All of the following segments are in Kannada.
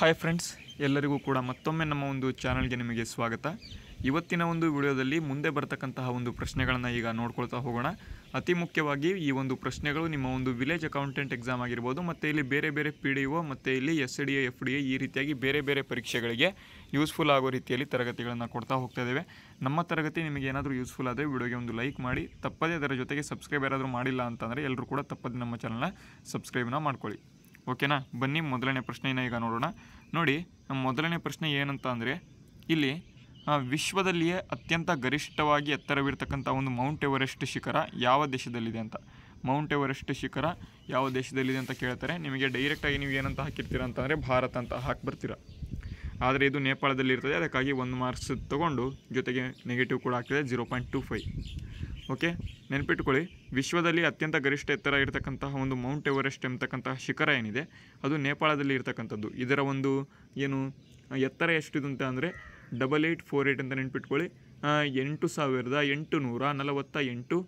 ಹಾಯ್ ಫ್ರೆಂಡ್ಸ್ ಎಲ್ಲರಿಗೂ ಕೂಡ ಮತ್ತೊಮ್ಮೆ ನಮ್ಮ ಒಂದು ಚಾನಲ್ಗೆ ನಿಮಗೆ ಸ್ವಾಗತ ಇವತ್ತಿನ ಒಂದು ವಿಡಿಯೋದಲ್ಲಿ ಮುಂದೆ ಬರತಕ್ಕಂತಹ ಒಂದು ಪ್ರಶ್ನೆಗಳನ್ನು ಈಗ ನೋಡ್ಕೊಳ್ತಾ ಹೋಗೋಣ ಅತಿ ಮುಖ್ಯವಾಗಿ ಈ ಒಂದು ಪ್ರಶ್ನೆಗಳು ನಿಮ್ಮ ಒಂದು ವಿಲೇಜ್ ಅಕೌಂಟೆಂಟ್ ಎಕ್ಸಾಮ್ ಆಗಿರ್ಬೋದು ಮತ್ತು ಇಲ್ಲಿ ಬೇರೆ ಬೇರೆ ಪಿ ಡಿ ಒ ಮತ್ತು ಇಲ್ಲಿ S D A F D A ಈ ರೀತಿಯಾಗಿ ಬೇರೆ ಬೇರೆ ಪರೀಕ್ಷೆಗಳಿಗೆ ಯೂಸ್ಫುಲ್ ಆಗೋ ರೀತಿಯಲ್ಲಿ ತರಗತಿಗಳನ್ನು ಕೊಡ್ತಾ ಹೋಗ್ತಾ ಇದ್ದೇವೆ ನಮ್ಮ ತರಗತಿ ನಿಮಗೆ ಏನಾದರೂ ಯೂಸ್ಫುಲ್ ಆದರೆ ವಿಡಿಯೋಗೆ ಒಂದು ಲೈಕ್ ಮಾಡಿ ತಪ್ಪದೇ ಅದರ ಜೊತೆಗೆ ಸಬ್ಸ್ಕ್ರೈಬ್ ಯಾರಾದರೂ ಮಾಡಿಲ್ಲ ಅಂತಂದರೆ ಎಲ್ಲರೂ ಕೂಡ ತಪ್ಪದೆ ನಮ್ಮ ಚಾನಲ್ನ ಸಬ್ಸ್ಕ್ರೈಬ್ನ ಮಾಡ್ಕೊಳ್ಳಿ ಓಕೆನಾ ಬನ್ನಿ ಮೊದಲನೇ ಪ್ರಶ್ನೆಯನ್ನು ಈಗ ನೋಡೋಣ ನೋಡಿ ಮೊದಲನೇ ಪ್ರಶ್ನೆ ಏನಂತ ಅಂದರೆ ಇಲ್ಲಿ ವಿಶ್ವದಲ್ಲಿಯೇ ಅತ್ಯಂತ ಗರಿಷ್ಠವಾಗಿ ಎತ್ತರವಿರತಕ್ಕಂಥ ಒಂದು ಮೌಂಟ್ ಎವರೆಸ್ಟ್ ಶಿಖರ ಯಾವ ದೇಶದಲ್ಲಿದೆ ಅಂತ ಮೌಂಟ್ ಎವರೆಸ್ಟ್ ಶಿಖರ ಯಾವ ದೇಶದಲ್ಲಿದೆ ಅಂತ ಕೇಳ್ತಾರೆ ನಿಮಗೆ ಡೈರೆಕ್ಟಾಗಿ ನೀವು ಏನಂತ ಹಾಕಿರ್ತೀರ ಅಂತಂದರೆ ಭಾರತ ಅಂತ ಹಾಕಿ ಬರ್ತೀರ ಆದರೆ ಇದು ನೇಪಾಳದಲ್ಲಿ ಇರ್ತದೆ ಅದಕ್ಕಾಗಿ ಒಂದು ಮಾರ್ಕ್ಸ್ ತೊಗೊಂಡು ಜೊತೆಗೆ ನೆಗೆಟಿವ್ ಕೂಡ ಆಗ್ತದೆ ಜೀರೋ ಪಾಯಿಂಟ್ ಓಕೆ ನೆನಪಿಟ್ಕೊಳ್ಳಿ ವಿಶ್ವದಲ್ಲಿ ಅತ್ಯಂತ ಗರಿಷ್ಠ ಎತ್ತರ ಇರತಕ್ಕಂತಹ ಒಂದು ಮೌಂಟ್ ಎವರೆಸ್ಟ್ ಎಂಬತಕ್ಕಂತಹ ಶಿಖರ ಏನಿದೆ ಅದು ನೇಪಾಳದಲ್ಲಿ ಇರತಕ್ಕಂಥದ್ದು ಇದರ ಒಂದು ಏನು ಎತ್ತರ ಎಷ್ಟಿದೆ ಅಂತ ಅಂದರೆ ಡಬಲ್ ಏಯ್ಟ್ ಫೋರ್ ಏಯ್ಟ್ ಅಂತ ನೆನ್ಪಿಟ್ಕೊಳ್ಳಿ ಎಂಟು ಸಾವಿರದ ಎಂಟು ನೂರ ನಲವತ್ತ ಎಂಟು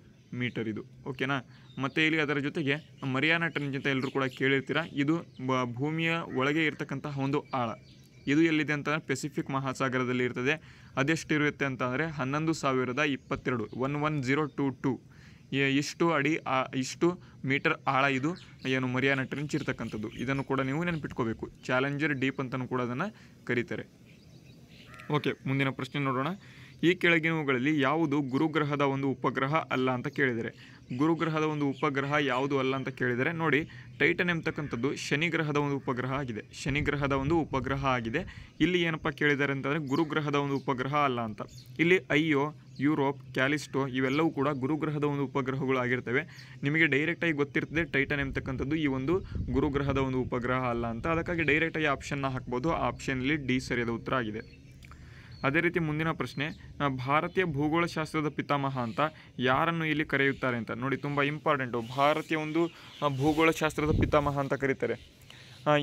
ಮೀಟರ್ ಇದು ಓಕೆನಾ ಮತ್ತು ಇಲ್ಲಿ ಅದರ ಜೊತೆಗೆ ಮರಿಯಾನ ಟ್ರೆಂಚ್ ಅಂತ ಎಲ್ಲರೂ ಕೂಡ ಕೇಳಿರ್ತೀರ ಇದು ಭೂಮಿಯ ಒಳಗೆ ಇರತಕ್ಕಂತಹ ಒಂದು ಆಳ ಇದು ಎಲ್ಲಿದೆ ಅಂತಂದರೆ ಪೆಸಿಫಿಕ್ ಮಹಾಸಾಗರದಲ್ಲಿ ಇರ್ತದೆ ಇರುತ್ತೆ ಅಂತಂದರೆ ಹನ್ನೊಂದು ಸಾವಿರದ ಇಪ್ಪತ್ತೆರಡು one one zero two two ಇಷ್ಟು ಅಡಿ ಇಷ್ಟು ಮೀಟರ್ ಆಳ ಇದು ಏನು ಮರಿಯಾನ ಟ್ರೆಂಚ್ ಇರ್ತಕ್ಕಂಥದ್ದು ಇದನ್ನು ಕೂಡ ನೀವು ನೆನಪಿಟ್ಕೋಬೇಕು ಚಾಲೆಂಜರ್ ಡೀಪ್ ಅಂತಲೂ ಕೂಡ ಅದನ್ನು ಕರೀತಾರೆ ಓಕೆ ಮುಂದಿನ ಪ್ರಶ್ನೆ ನೋಡೋಣ ಈ ಕೆಳಗಿನವುಗಳಲ್ಲಿ ಯಾವುದು ಗುರುಗ್ರಹದ ಒಂದು ಉಪಗ್ರಹ ಅಲ್ಲ ಅಂತ ಕೇಳಿದರೆ ಗುರುಗ್ರಹದ ಒಂದು ಉಪಗ್ರಹ ಯಾವುದು ಅಲ್ಲ ಅಂತ ಕೇಳಿದರೆ ನೋಡಿ ಟೈಟನ್ ಎಂಬತಕ್ಕಂಥದ್ದು ಶನಿಗ್ರಹದ ಒಂದು ಉಪಗ್ರಹ ಆಗಿದೆ ಶನಿಗ್ರಹದ ಒಂದು ಉಪಗ್ರಹ ಆಗಿದೆ ಇಲ್ಲಿ ಏನಪ್ಪ ಕೇಳಿದ್ದಾರೆ ಅಂತಂದರೆ ಗುರುಗ್ರಹದ ಒಂದು ಉಪಗ್ರಹ ಅಲ್ಲ ಅಂತ ಇಲ್ಲಿ ಅಯ್ಯೋ ಯುರೋಪ್ ಕ್ಯಾಲಿಸ್ಟೋ ಇವೆಲ್ಲವೂ ಕೂಡ ಗುರುಗ್ರಹದ ಒಂದು ಉಪಗ್ರಹಗಳು ಆಗಿರ್ತವೆ ನಿಮಗೆ ಡೈರೆಕ್ಟಾಗಿ ಗೊತ್ತಿರ್ತದೆ ಟೈಟನ್ ಎಂಬತಕ್ಕಂಥದ್ದು ಈ ಒಂದು ಗುರುಗ್ರಹದ ಒಂದು ಉಪಗ್ರಹ ಅಲ್ಲ ಅಂತ ಅದಕ್ಕಾಗಿ ಡೈರೆಕ್ಟಾಗಿ ಆಪ್ಷನ್ನ ಹಾಕ್ಬೋದು ಆ ಆಪ್ಷನಲ್ಲಿ ಡಿ ಸರಿಯಾದ ಉತ್ತರ ಆಗಿದೆ ಅದೇ ರೀತಿ ಮುಂದಿನ ಪ್ರಶ್ನೆ ಭಾರತೀಯ ಭೂಗೋಳಶಾಸ್ತ್ರದ ಪಿತಾಮಹ ಅಂತ ಯಾರನ್ನು ಇಲ್ಲಿ ಕರೆಯುತ್ತಾರೆ ಅಂತ ನೋಡಿ ತುಂಬ ಇಂಪಾರ್ಟೆಂಟು ಭಾರತೀಯ ಒಂದು ಭೂಗೋಳಶಾಸ್ತ್ರದ ಪಿತಾಮಹ ಅಂತ ಕರೀತಾರೆ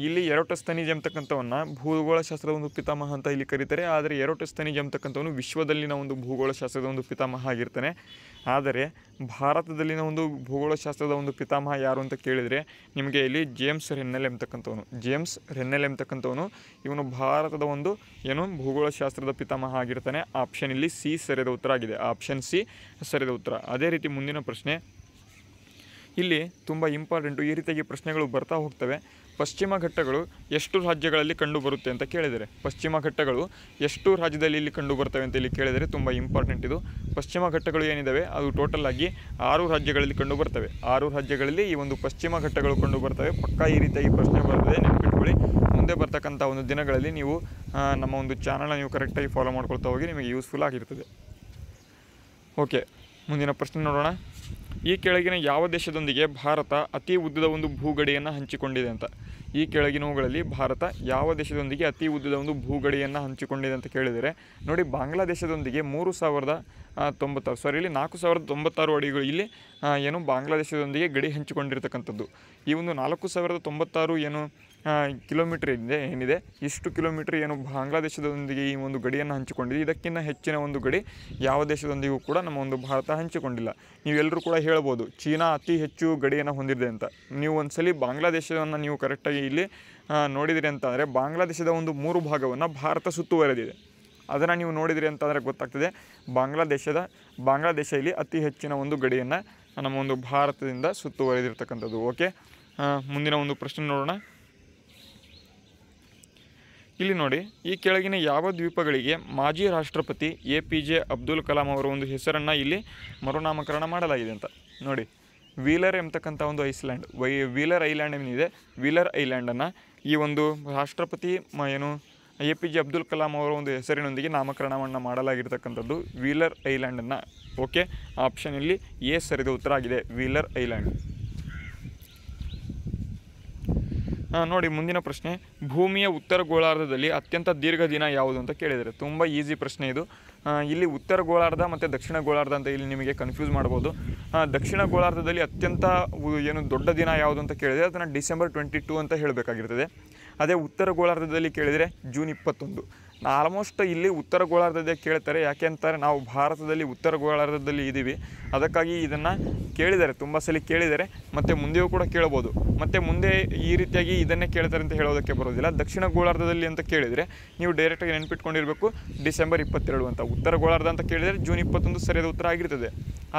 ಇಲ್ಲಿ ಎರಟ ತನಿಜ್ ಎಂಬತಕ್ಕಂಥವನ್ನ ಭೂಗೋಳಶಾಸ್ತ್ರದ ಒಂದು ಪಿತಾಮಹ ಅಂತ ಇಲ್ಲಿ ಕರೀತಾರೆ ಆದರೆ ಎರಟ ತನಿಜ್ ಎಂಬತಕ್ಕಂಥವನು ವಿಶ್ವದಲ್ಲಿನ ಒಂದು ಭೂಗೋಳಶಾಸ್ತ್ರದ ಒಂದು ಪಿತಾಮಹ ಆಗಿರ್ತಾನೆ ಆದರೆ ಭಾರತದಲ್ಲಿನ ಒಂದು ಭೂಗೋಳಶಾಸ್ತ್ರದ ಒಂದು ಪಿತಾಮಹ ಯಾರು ಅಂತ ಕೇಳಿದರೆ ನಿಮಗೆ ಇಲ್ಲಿ ಜೇಮ್ಸ್ ರೆನ್ನೆಲ್ ಎಂಬತಕ್ಕಂಥವನು ಜೇಮ್ಸ್ ರೆನ್ನೆಲ್ ಎಂಬತಕ್ಕಂಥವನು ಇವನು ಭಾರತದ ಒಂದು ಏನು ಭೂಗೋಳಶಾಸ್ತ್ರದ ಪಿತಾಮಹ ಆಗಿರ್ತಾನೆ ಆಪ್ಷನ್ ಇಲ್ಲಿ ಸಿ ಸರಿಯಾದ ಉತ್ತರ ಆಗಿದೆ ಆಪ್ಷನ್ ಸಿ ಸರಿಯಾದ ಉತ್ತರ ಅದೇ ರೀತಿ ಮುಂದಿನ ಪ್ರಶ್ನೆ ಇಲ್ಲಿ ತುಂಬ ಇಂಪಾರ್ಟೆಂಟು ಈ ರೀತಿಯಾಗಿ ಪ್ರಶ್ನೆಗಳು ಬರ್ತಾ ಹೋಗ್ತವೆ ಪಶ್ಚಿಮ ಘಟ್ಟಗಳು ಎಷ್ಟು ರಾಜ್ಯಗಳಲ್ಲಿ ಕಂಡುಬರುತ್ತೆ ಅಂತ ಕೇಳಿದರೆ ಪಶ್ಚಿಮ ಘಟ್ಟಗಳು ಎಷ್ಟು ರಾಜ್ಯದಲ್ಲಿ ಇಲ್ಲಿ ಕಂಡುಬರ್ತವೆ ಅಂತ ಇಲ್ಲಿ ಕೇಳಿದರೆ ತುಂಬ ಇಂಪಾರ್ಟೆಂಟ್ ಇದು ಪಶ್ಚಿಮ ಘಟ್ಟಗಳು ಏನಿದ್ದಾವೆ ಅದು ಟೋಟಲ್ ಆಗಿ ಆರು ರಾಜ್ಯಗಳಲ್ಲಿ ಕಂಡುಬರ್ತವೆ ಆರು ರಾಜ್ಯಗಳಲ್ಲಿ ಈ ಒಂದು ಪಶ್ಚಿಮ ಘಟ್ಟಗಳು ಕಂಡುಬರ್ತವೆ ಪಕ್ಕಾ ಈ ರೀತಿಯಾಗಿ ಪ್ರಶ್ನೆ ಬರ್ತದೆ ನೆನಪಿಟ್ಕೊಳ್ಳಿ ಮುಂದೆ ಬರ್ತಕ್ಕಂಥ ಒಂದು ದಿನಗಳಲ್ಲಿ ನೀವು ನಮ್ಮ ಒಂದು ಚಾನಲ್ನ ನೀವು ಕರೆಕ್ಟಾಗಿ ಫಾಲೋ ಮಾಡ್ಕೊಳ್ತಾ ಹೋಗಿ ನಿಮಗೆ ಯೂಸ್ಫುಲ್ ಆಗಿರ್ತದೆ ಓಕೆ ಮುಂದಿನ ಪ್ರಶ್ನೆ ನೋಡೋಣ ಈ ಕೆಳಗಿನ ಯಾವ ದೇಶದೊಂದಿಗೆ ಭಾರತ ಅತಿ ಉದ್ದದ ಒಂದು ಭೂಗಡಿಯನ್ನು ಹಂಚಿಕೊಂಡಿದೆ ಅಂತ ಈ ಕೆಳಗಿನವುಗಳಲ್ಲಿ ಭಾರತ ಯಾವ ದೇಶದೊಂದಿಗೆ ಅತಿ ಉದ್ದದ ಒಂದು ಭೂಗಡಿಯನ್ನು ಹಂಚಿಕೊಂಡಿದೆ ಅಂತ ಕೇಳಿದರೆ ನೋಡಿ ಬಾಂಗ್ಲಾದೇಶದೊಂದಿಗೆ ಮೂರು ಸಾವಿರದ ತೊಂಬತ್ತಾರು ಸಾರಿ ಇಲ್ಲಿ ನಾಲ್ಕು ಸಾವಿರದ ತೊಂಬತ್ತಾರು ಅಡಿಗಳು ಇಲ್ಲಿ ಏನು ಬಾಂಗ್ಲಾದೇಶದೊಂದಿಗೆ ಗಡಿ ಹಂಚಿಕೊಂಡಿರ್ತಕ್ಕಂಥದ್ದು ಈ ಒಂದು ನಾಲ್ಕು ಸಾವಿರದ ತೊಂಬತ್ತಾರು ಏನು ಕಿಲೋಮೀಟರ್ ಇದೆ ಏನಿದೆ ಇಷ್ಟು ಕಿಲೋಮೀಟ್ರ್ ಏನು ಬಾಂಗ್ಲಾದೇಶದೊಂದಿಗೆ ಈ ಒಂದು ಗಡಿಯನ್ನು ಹಂಚಿಕೊಂಡಿದೆ ಇದಕ್ಕಿಂತ ಹೆಚ್ಚಿನ ಒಂದು ಗಡಿ ಯಾವ ದೇಶದೊಂದಿಗೂ ಕೂಡ ನಮ್ಮ ಒಂದು ಭಾರತ ಹಂಚಿಕೊಂಡಿಲ್ಲ ನೀವೆಲ್ಲರೂ ಕೂಡ ಹೇಳ್ಬೋದು ಚೀನಾ ಅತಿ ಹೆಚ್ಚು ಗಡಿಯನ್ನು ಹೊಂದಿದೆ ಅಂತ ನೀವು ಒಂದ್ಸಲಿ ಬಾಂಗ್ಲಾದೇಶವನ್ನು ನೀವು ಕರೆಕ್ಟಾಗಿ ಇಲ್ಲಿ ನೋಡಿದಿರಿ ಅಂತ ಅಂದರೆ ಬಾಂಗ್ಲಾದೇಶದ ಒಂದು ಮೂರು ಭಾಗವನ್ನು ಭಾರತ ಸುತ್ತುವರೆದಿದೆ ಅದನ್ನು ನೀವು ನೋಡಿದಿರಿ ಅಂತಂದರೆ ಗೊತ್ತಾಗ್ತದೆ ಬಾಂಗ್ಲಾದೇಶದ ಬಾಂಗ್ಲಾದೇಶ ಅತಿ ಹೆಚ್ಚಿನ ಒಂದು ಗಡಿಯನ್ನು ನಮ್ಮ ಒಂದು ಭಾರತದಿಂದ ಸುತ್ತುವರೆದಿರ್ತಕ್ಕಂಥದ್ದು ಓಕೆ ಮುಂದಿನ ಒಂದು ಪ್ರಶ್ನೆ ನೋಡೋಣ ಇಲ್ಲಿ ನೋಡಿ ಈ ಕೆಳಗಿನ ಯಾವ ದ್ವೀಪಗಳಿಗೆ ಮಾಜಿ ರಾಷ್ಟ್ರಪತಿ A P J Abdul Kalam ಅವರ ಒಂದು ಹೆಸರನ್ನು ಇಲ್ಲಿ ಮರುನಾಮಕರಣ ಮಾಡಲಾಗಿದೆ ಅಂತ ನೋಡಿ ವೀಲರ್ ಎಂಬತಕ್ಕಂಥ ಒಂದು ಐಸ್ಲ್ಯಾಂಡ್ ವೈ ವೀಲರ್ ಐಲ್ಯಾಂಡ್ ಏನಿದೆ ವೀಲರ್ ಐಲ್ಯಾಂಡನ್ನು ಈ ಒಂದು ರಾಷ್ಟ್ರಪತಿ ಏನು A P J Abdul Kalam ಅವರ ಒಂದು ಹೆಸರಿನೊಂದಿಗೆ ನಾಮಕರಣವನ್ನು ಮಾಡಲಾಗಿರ್ತಕ್ಕಂಥದ್ದು ವೀಲರ್ ಐಲ್ಯಾಂಡನ್ನು ಓಕೆ ಆಪ್ಷನ್ ಇಲ್ಲಿ ಎ ಸರಿದ ಉತ್ತರ ಆಗಿದೆ ವೀಲರ್ ಐಲ್ಯಾಂಡ್ ನೋಡಿ ಮುಂದಿನ ಪ್ರಶ್ನೆ ಭೂಮಿಯ ಉತ್ತರ ಗೋಳಾರ್ಧದಲ್ಲಿ ಅತ್ಯಂತ ದೀರ್ಘ ದಿನ ಯಾವುದು ಅಂತ ಕೇಳಿದರೆ ತುಂಬ ಈಸಿ ಪ್ರಶ್ನೆ ಇದು ಇಲ್ಲಿ ಉತ್ತರ ಗೋಳಾರ್ಧ ಮತ್ತು ದಕ್ಷಿಣ ಗೋಳಾರ್ಧ ಅಂತ ಇಲ್ಲಿ ನಿಮಗೆ ಕನ್ಫ್ಯೂಸ್ ಮಾಡ್ಬೋದು ದಕ್ಷಿಣ ಗೋಳಾರ್ಧದಲ್ಲಿ ಅತ್ಯಂತ ಏನು ದೊಡ್ಡ ದಿನ ಯಾವುದು ಅಂತ ಕೇಳಿದರೆ ಅದನ್ನು ಡಿಸೆಂಬರ್ ಟ್ವೆಂಟಿ ಅಂತ ಹೇಳಬೇಕಾಗಿರ್ತದೆ ಅದೇ ಉತ್ತರ ಗೋಳಾರ್ಧದಲ್ಲಿ ಕೇಳಿದರೆ ಜೂನ್ ಇಪ್ಪತ್ತೊಂದು ಆಲ್ಮೋಸ್ಟ್ ಇಲ್ಲಿ ಉತ್ತರ ಗೋಳಾರ್ಧದ ಕೇಳ್ತಾರೆ ಯಾಕೆ ಅಂತಾರೆ ನಾವು ಭಾರತದಲ್ಲಿ ಉತ್ತರ ಗೋಳಾರ್ಧದಲ್ಲಿ ಇದ್ದೀವಿ ಅದಕ್ಕಾಗಿ ಇದನ್ನು ಕೇಳಿದ್ದಾರೆ ತುಂಬ ಸಲ ಕೇಳಿದ್ದಾರೆ ಮತ್ತು ಮುಂದೆಯೂ ಕೂಡ ಕೇಳ್ಬೋದು ಮತ್ತು ಮುಂದೆ ಈ ರೀತಿಯಾಗಿ ಇದನ್ನೇ ಕೇಳ್ತಾರೆ ಅಂತ ಹೇಳೋದಕ್ಕೆ ಬರೋದಿಲ್ಲ ದಕ್ಷಿಣ ಗೋಳಾರ್ಧದಲ್ಲಿ ಅಂತ ಕೇಳಿದರೆ ನೀವು ಡೈರೆಕ್ಟಾಗಿ ನೆನಪಿಟ್ಕೊಂಡಿರಬೇಕು ಡಿಸೆಂಬರ್ ಇಪ್ಪತ್ತೆರಡು ಅಂತ ಉತ್ತರ ಗೋಳಾರ್ಧ ಅಂತ ಕೇಳಿದರೆ ಜೂನ್ ಇಪ್ಪತ್ತೊಂದು ಸರಿಯಾದ ಉತ್ತರ ಆಗಿರ್ತದೆ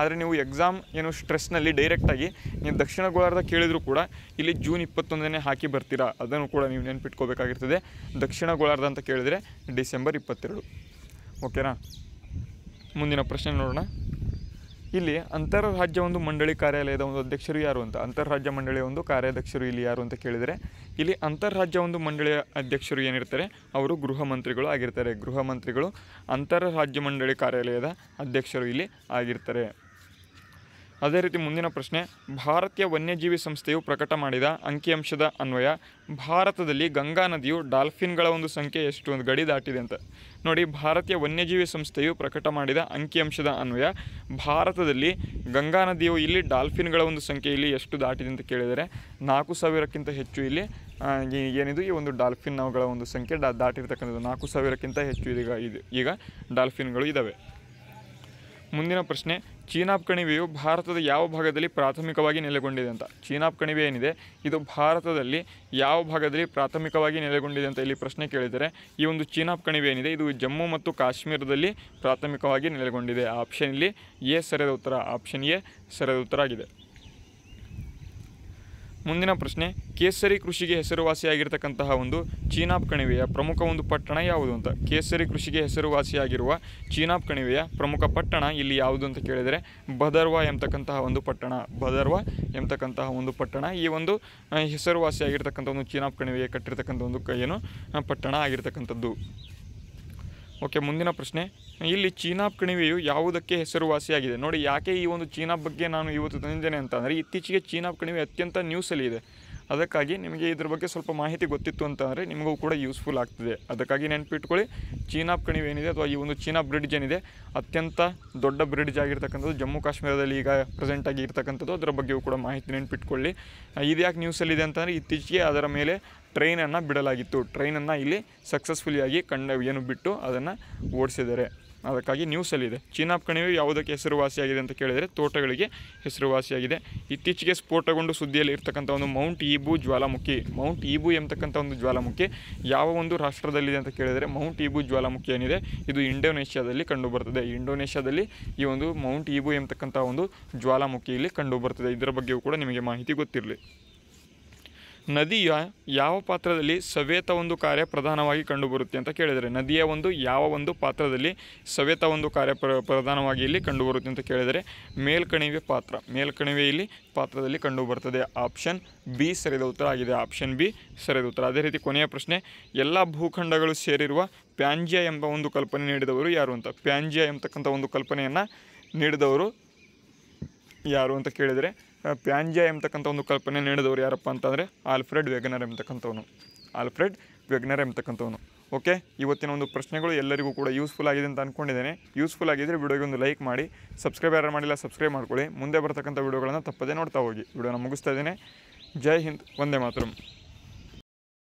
ಆದರೆ ನೀವು ಎಕ್ಸಾಮ್ ಏನು ಸ್ಟ್ರೆಸ್ನಲ್ಲಿ ಡೈರೆಕ್ಟಾಗಿ ನೀವು ದಕ್ಷಿಣ ಗೋಳಾರ್ಧ ಕೇಳಿದರೂ ಕೂಡ ಇಲ್ಲಿ ಜೂನ್ ಇಪ್ಪತ್ತೊಂದನೇ ಹಾಕಿ ಬರ್ತೀರಾ ಅದನ್ನು ಕೂಡ ನೀವು ನೆನ್ಪಿಟ್ಕೋಬೇಕಾಗಿರ್ತದೆ ದಕ್ಷಿಣ ಗೋಳಾರ್ಧ ಅಂತ ಕೇಳಿದರೆ ಡಿಸೆಂಬರ್ ಇಪ್ಪತ್ತೆರಡು ಓಕೆನಾ ಮುಂದಿನ ಪ್ರಶ್ನೆ ನೋಡೋಣ ಇಲ್ಲಿ ಅಂತರರಾಜ್ಯ ಒಂದು ಮಂಡಳಿ ಕಾರ್ಯಾಲಯದ ಒಂದು ಅಧ್ಯಕ್ಷರು ಯಾರು ಅಂತ ಅಂತರರಾಜ್ಯ ಮಂಡಳಿಯ ಒಂದು ಕಾರ್ಯಾಧ್ಯಕ್ಷರು ಇಲ್ಲಿ ಯಾರು ಅಂತ ಕೇಳಿದರೆ ಇಲ್ಲಿ ಅಂತರರಾಜ್ಯ ಒಂದು ಮಂಡಳಿಯ ಅಧ್ಯಕ್ಷರು ಏನಿರ್ತಾರೆ ಅವರು ಗೃಹ ಮಂತ್ರಿಗಳು ಆಗಿರ್ತಾರೆ ಗೃಹ ಮಂತ್ರಿಗಳು ಅಂತರರಾಜ್ಯ ಮಂಡಳಿ ಕಾರ್ಯಾಲಯದ ಅಧ್ಯಕ್ಷರು ಇಲ್ಲಿ ಆಗಿರ್ತಾರೆ ಅದೇ ರೀತಿ ಮುಂದಿನ ಪ್ರಶ್ನೆ ಭಾರತೀಯ ವನ್ಯಜೀವಿ ಸಂಸ್ಥೆಯು ಪ್ರಕಟ ಮಾಡಿದ ಅಂಕಿಅಂಶದ ಅನ್ವಯ ಭಾರತದಲ್ಲಿ ಗಂಗಾ ನದಿಯು ಡಾಲ್ಫಿನ್ಗಳ ಒಂದು ಸಂಖ್ಯೆ ಎಷ್ಟು ಒಂದು ಗಡಿ ದಾಟಿದೆ ಅಂತ ನೋಡಿ ಭಾರತೀಯ ವನ್ಯಜೀವಿ ಸಂಸ್ಥೆಯು ಪ್ರಕಟ ಮಾಡಿದ ಅಂಕಿಅಂಶದ ಅನ್ವಯ ಭಾರತದಲ್ಲಿ ಗಂಗಾ ನದಿಯು ಇಲ್ಲಿ ಡಾಲ್ಫಿನ್ಗಳ ಒಂದು ಸಂಖ್ಯೆ ಇಲ್ಲಿ ಎಷ್ಟು ದಾಟಿದೆ ಅಂತ ಕೇಳಿದರೆ ನಾಲ್ಕು ಸಾವಿರಕ್ಕಿಂತ ಹೆಚ್ಚು ಇಲ್ಲಿ ಏನಿದು ಈ ಒಂದು ಡಾಲ್ಫಿನ್ ಡಾಲ್ಫಿನ್ಗಳ ಒಂದು ಸಂಖ್ಯೆ ದಾಟಿರ್ತಕ್ಕಂಥದ್ದು ನಾಲ್ಕು ಸಾವಿರಕ್ಕಿಂತ ಹೆಚ್ಚು ಇದೀಗ ಇದು ಈಗ ಡಾಲ್ಫಿನ್ಗಳು ಇದ್ದಾವೆ ಮುಂದಿನ ಪ್ರಶ್ನೆ ಚೀನಾಬ್ ಕಣಿವೆಯು ಭಾರತದ ಯಾವ ಭಾಗದಲ್ಲಿ ಪ್ರಾಥಮಿಕವಾಗಿ ನೆಲೆಗೊಂಡಿದೆ ಅಂತ ಚೀನಾಬ್ ಕಣಿವೆ ಏನಿದೆ ಇದು ಭಾರತದಲ್ಲಿ ಯಾವ ಭಾಗದಲ್ಲಿ ಪ್ರಾಥಮಿಕವಾಗಿ ನೆಲೆಗೊಂಡಿದೆ ಅಂತ ಇಲ್ಲಿ ಪ್ರಶ್ನೆ ಕೇಳಿದರೆ ಈ ಒಂದು ಚೀನಾಪ್ ಕಣಿವೆ ಏನಿದೆ ಇದು ಜಮ್ಮು ಮತ್ತು ಕಾಶ್ಮೀರದಲ್ಲಿ ಪ್ರಾಥಮಿಕವಾಗಿ ನೆಲೆಗೊಂಡಿದೆ ಆಪ್ಷನ್ ಇಲ್ಲಿ ಎ ಸರಿಯಾದ ಉತ್ತರ ಆಪ್ಷನ್ ಎ ಸರಿಯಾದ ಉತ್ತರ ಆಗಿದೆ ಮುಂದಿನ ಪ್ರಶ್ನೆ ಕೇಸರಿ ಕೃಷಿಗೆ ಹೆಸರುವಾಸಿಯಾಗಿರ್ತಕ್ಕಂತಹ ಒಂದು ಚೀನಾಬ್ ಕಣಿವೆಯ ಪ್ರಮುಖ ಒಂದು ಪಟ್ಟಣ ಯಾವುದು ಅಂತ ಕೇಸರಿ ಕೃಷಿಗೆ ಹೆಸರುವಾಸಿಯಾಗಿರುವ ಚೀನಾಬ್ ಕಣಿವೆಯ ಪ್ರಮುಖ ಪಟ್ಟಣ ಇಲ್ಲಿ ಯಾವುದು ಅಂತ ಕೇಳಿದರೆ ಭದರ್ವ ಎಂಬತಕ್ಕಂತಹ ಒಂದು ಪಟ್ಟಣ ಭದರ್ವ ಎಂಬತಕ್ಕಂತಹ ಒಂದು ಪಟ್ಟಣ ಈ ಒಂದು ಹೆಸರುವಾಸಿಯಾಗಿರ್ತಕ್ಕಂಥ ಒಂದು ಚೀನಾಬ್ ಕಣಿವೆಯ ಕಟ್ಟಿರ್ತಕ್ಕಂಥ ಒಂದು ಏನು ಪಟ್ಟಣ ಆಗಿರ್ತಕ್ಕಂಥದ್ದು ಓಕೆ ಮುಂದಿನ ಪ್ರಶ್ನೆ ಇಲ್ಲಿ ಚೀನಾಬ್ ಕಣಿವೆಯು ಯಾವುದಕ್ಕೆ ಹೆಸರುವಾಸಿಯಾಗಿದೆ ನೋಡಿ ಯಾಕೆ ಈ ಒಂದು ಚೀನಾಬ್ ಬಗ್ಗೆ ನಾನು ಇವತ್ತು ತಂದಿದ್ದೇನೆ ಅಂತಂದರೆ ಅಂದರೆ ಇತ್ತೀಚೆಗೆ ಚೀನಾಬ್ ಕಣಿವೆ ಅತ್ಯಂತ ನ್ಯೂಸಲ್ಲಿ ಇದೆ ಅದಕ್ಕಾಗಿ ನಿಮಗೆ ಇದ್ರ ಬಗ್ಗೆ ಸ್ವಲ್ಪ ಮಾಹಿತಿ ಗೊತ್ತಿತ್ತು ಅಂತ ಅಂದರೆ ನಿಮಗೂ ಕೂಡ ಯೂಸ್ಫುಲ್ ಆಗ್ತದೆ ಅದಕ್ಕಾಗಿ ನೆನಪಿಟ್ಕೊಳ್ಳಿ ಚೀನಾಬ್ ಕಣಿವೆ ಏನಿದೆ ಅಥವಾ ಈ ಒಂದು ಚೀನಾ ಬ್ರಿಡ್ಜ್ ಏನಿದೆ ಅತ್ಯಂತ ದೊಡ್ಡ ಬ್ರಿಡ್ಜ್ ಆಗಿರ್ತಕ್ಕಂಥದ್ದು ಜಮ್ಮು ಕಾಶ್ಮೀರದಲ್ಲಿ ಈಗ ಪ್ರೆಸೆಂಟ್ ಆಗಿ ಇರ್ತಕ್ಕಂಥದ್ದು ಅದರ ಬಗ್ಗೆಯೂ ಕೂಡ ಮಾಹಿತಿ ನೆನಪಿಟ್ಕೊಳ್ಳಿ ಇದು ಯಾಕೆ ನ್ಯೂಸಲ್ಲಿದೆ ಅಂತಂದರೆ ಇತ್ತೀಚೆಗೆ ಅದರ ಮೇಲೆ ಟ್ರೈನನ್ನು ಬಿಡಲಾಗಿತ್ತು ಟ್ರೈನನ್ನು ಇಲ್ಲಿ ಸಕ್ಸಸ್ಫುಲಿಯಾಗಿ ಕಂಡ ಏನು ಬಿಟ್ಟು ಅದನ್ನು ಓಡಿಸಿದ್ದಾರೆ ಅದಕ್ಕಾಗಿ ಇದೆ ಚೀನಾ ಕಣಿವೆ ಯಾವುದಕ್ಕೆ ಹೆಸರುವಾಸಿಯಾಗಿದೆ ಅಂತ ಕೇಳಿದರೆ ತೋಟಗಳಿಗೆ ಹೆಸರುವಾಸಿಯಾಗಿದೆ ಇತ್ತೀಚೆಗೆ ಸ್ಫೋಟಗೊಂಡು ಸುದ್ದಿಯಲ್ಲಿ ಇರ್ತಕ್ಕಂಥ ಒಂದು ಮೌಂಟ್ ಈಬು ಜ್ವಾಲಾಮುಖಿ ಮೌಂಟ್ ಈಬು ಎಂಬತಕ್ಕಂಥ ಒಂದು ಜ್ವಾಲಾಮುಖಿ ಯಾವ ಒಂದು ರಾಷ್ಟ್ರದಲ್ಲಿದೆ ಅಂತ ಕೇಳಿದರೆ ಮೌಂಟ್ ಈಬು ಜ್ವಾಲಾಮುಖಿ ಏನಿದೆ ಇದು ಇಂಡೋನೇಷ್ಯಾದಲ್ಲಿ ಕಂಡುಬರ್ತದೆ ಇಂಡೋನೇಷ್ಯಾದಲ್ಲಿ ಈ ಒಂದು ಮೌಂಟ್ ಈಬು ಎಂಬತಕ್ಕಂಥ ಒಂದು ಜ್ವಾಲಾಮುಖಿ ಇಲ್ಲಿ ಕಂಡುಬರ್ತದೆ ಇದರ ಬಗ್ಗೆಯೂ ಕೂಡ ನಿಮಗೆ ಮಾಹಿತಿ ಗೊತ್ತಿರಲಿ ನದಿಯ ಯಾವ ಪಾತ್ರದಲ್ಲಿ ಸವೇತ ಒಂದು ಕಾರ್ಯ ಪ್ರಧಾನವಾಗಿ ಕಂಡುಬರುತ್ತೆ ಅಂತ ಕೇಳಿದರೆ ನದಿಯ ಒಂದು ಯಾವ ಒಂದು ಪಾತ್ರದಲ್ಲಿ ಸವೇತ ಒಂದು ಕಾರ್ಯ ಪ್ರ ಪ್ರಧಾನವಾಗಿ ಇಲ್ಲಿ ಕಂಡುಬರುತ್ತೆ ಅಂತ ಕೇಳಿದರೆ ಮೇಲ್ಕಣಿವೆ ಪಾತ್ರ ಮೇಲ್ಕಣಿವೆ ಇಲ್ಲಿ ಪಾತ್ರದಲ್ಲಿ ಕಂಡುಬರ್ತದೆ ಆಪ್ಷನ್ ಬಿ ಸರಿದ ಉತ್ತರ ಆಗಿದೆ ಆಪ್ಷನ್ ಬಿ ಸರಿದ ಉತ್ತರ ಅದೇ ರೀತಿ ಕೊನೆಯ ಪ್ರಶ್ನೆ ಎಲ್ಲ ಭೂಖಂಡಗಳು ಸೇರಿರುವ ಪ್ಯಾಂಜ್ಯ ಎಂಬ ಒಂದು ಕಲ್ಪನೆ ನೀಡಿದವರು ಯಾರು ಅಂತ ಪ್ಯಾಂಜ್ಯ ಎಂಬತಕ್ಕಂಥ ಒಂದು ಕಲ್ಪನೆಯನ್ನು ನೀಡಿದವರು ಯಾರು ಅಂತ ಕೇಳಿದರೆ ಪ್ಯಾಂಜ ಎಂಬತಕ್ಕಂಥ ಒಂದು ಕಲ್ಪನೆ ನೀಡಿದವರು ಯಾರಪ್ಪ ಅಂತಂದರೆ ಆಲ್ಫ್ರೆಡ್ ವೆಗ್ನರ್ ಎಂಬತಕ್ಕಂಥವನು ಆಲ್ಫ್ರೆಡ್ ವೆಗ್ನರ್ ಎಂಬತಕ್ಕಂಥವನು ಓಕೆ ಇವತ್ತಿನ ಒಂದು ಪ್ರಶ್ನೆಗಳು ಎಲ್ಲರಿಗೂ ಕೂಡ ಯೂಸ್ಫುಲ್ ಆಗಿದೆ ಅಂತ ಅಂದ್ಕೊಂಡಿದ್ದೇನೆ ಯೂಸ್ಫುಲ್ ಆಗಿದ್ದರೆ ವಿಡಿಯೋಗೆ ಒಂದು ಲೈಕ್ ಮಾಡಿ ಸಬ್ಸ್ಕ್ರೈಬ್ ಯಾರು ಮಾಡಿಲ್ಲ ಸಬ್ಸ್ಕ್ರೈಬ್ ಮಾಡ್ಕೊಳ್ಳಿ ಮುಂದೆ ಬರ್ತಕ್ಕಂಥ ವಿಡಿಯೋಗಳನ್ನು ತಪ್ಪದೇ ನೋಡ್ತಾ ಹೋಗಿ ವಿಡಿಯೋನ ಮುಗಿಸ್ತಾ ಇದ್ದೇನೆ ಜೈ ಹಿಂದ್ ಒಂದೇ ಮಾತರಂ